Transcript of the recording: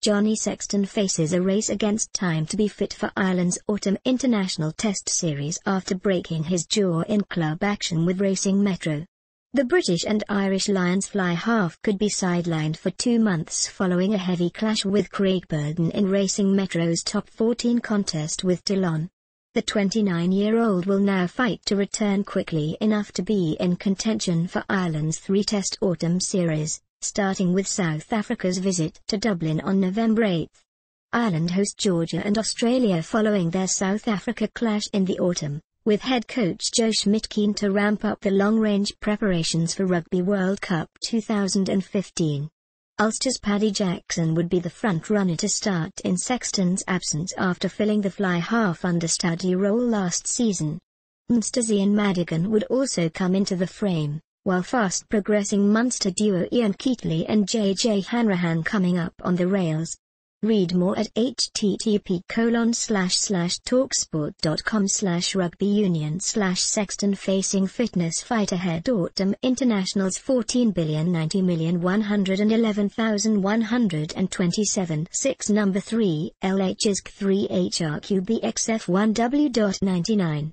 Johnny Sexton faces a race against time to be fit for Ireland's Autumn International Test Series after breaking his jaw in club action with Racing Metro. The British and Irish Lions fly half could be sidelined for two months following a heavy clash with Craig Burden in Racing Metro's top 14 contest with Toulon. The 29-year-old will now fight to return quickly enough to be in contention for Ireland's three-test autumn series starting with South Africa's visit to Dublin on November 8. Ireland host Georgia and Australia following their South Africa clash in the autumn, with head coach Joe Schmidt keen to ramp up the long-range preparations for Rugby World Cup 2015. Ulster's Paddy Jackson would be the front-runner to start in Sexton's absence after filling the fly half understudy role last season. Munster's Ian Madigan would also come into the frame, while fast progressing Munster duo Ian Keatley and JJ Hanrahan coming up on the rails. Read more at http colon slash slash talksport.com slash rugby union slash sexton facing fitness fight ahead autumn internationals 14 billion 90 million 111,127 6 number 3 LHISC 3 HRQBXF1W.99